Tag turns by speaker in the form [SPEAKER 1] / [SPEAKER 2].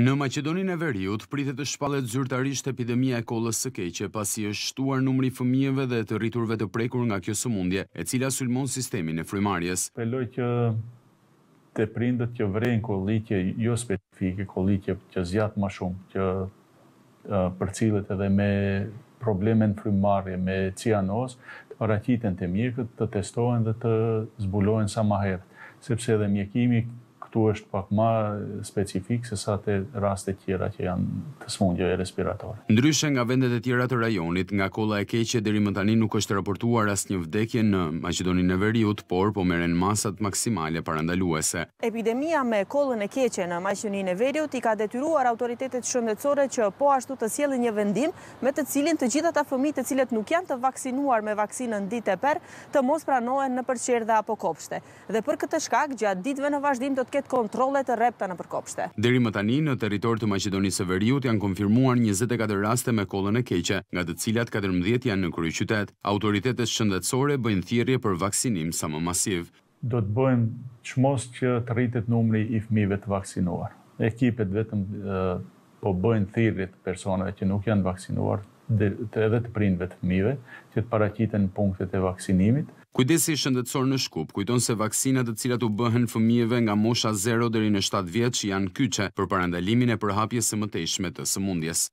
[SPEAKER 1] Në Macedonin e Veriut pritet të shpallet zyrtarisht epidemia e kollës së keqe pasi është shtuar numri i fëmijëve dhe të rriturve të prekur nga kjo sëmundje, e cila sulmon sistemin e frymarrjes. Peloj që të prindët që vrejnë kollitje jo specifike,
[SPEAKER 2] kollitje që zjatë më shumë, që për përcillet edhe me probleme në frymarrje, me cianoz, të paraqiten të mjekët, të testohen dhe të zbulohen sa më herët, sepse edhe mjekimi këtu është pak ma specifik se sa të raste tjera që janë të smundje e respiratore.
[SPEAKER 1] Ndryshe nga vendet e tjera të rajonit, nga kolla e keqe dheri më tani nuk është raportuar as një vdekje në Macedoni e veriut, por po meren masat maksimale parandaluese.
[SPEAKER 3] Epidemia me kollën e keqe në Macedoni e veriut i ka detyruar autoritetet shëndetsore që po ashtu të sjellin një vendim me të cilin të gjithat a fëmi të cilet nuk janë të vaksinuar me vaksinën ditë e per të mos pranohen në përqerë dhe apo kopshte. Dhe për këtë shkak, gjatë ditëve në vazhdim do të kontrole të repta në përkopshte.
[SPEAKER 1] Deri më tani në teritor të Maqedonisë së Veriut janë konfirmuar 24 raste me kollën e keqe, nga të cilat 14 janë në qytet. Autoritetet shëndetësore bëjnë thirrje për vaksinim sa më masiv.
[SPEAKER 2] Do të bëjmë çmos që të rritet numri i fëmijëve të vaksinuar. Ekipet vetëm po bëjnë thirrje të personave që nuk janë vaksinuar të edhe të prindve të fëmijëve që të paraqiten punktet e vaksinimit.
[SPEAKER 1] Kujdesi i shëndetësor në Shkup kujton se vaksinat të cilat u bëhen fëmijëve nga mosha 0 deri në 7 vjeç janë kyçe për parandalimin e përhapjes së mëtejshme të sëmundjes.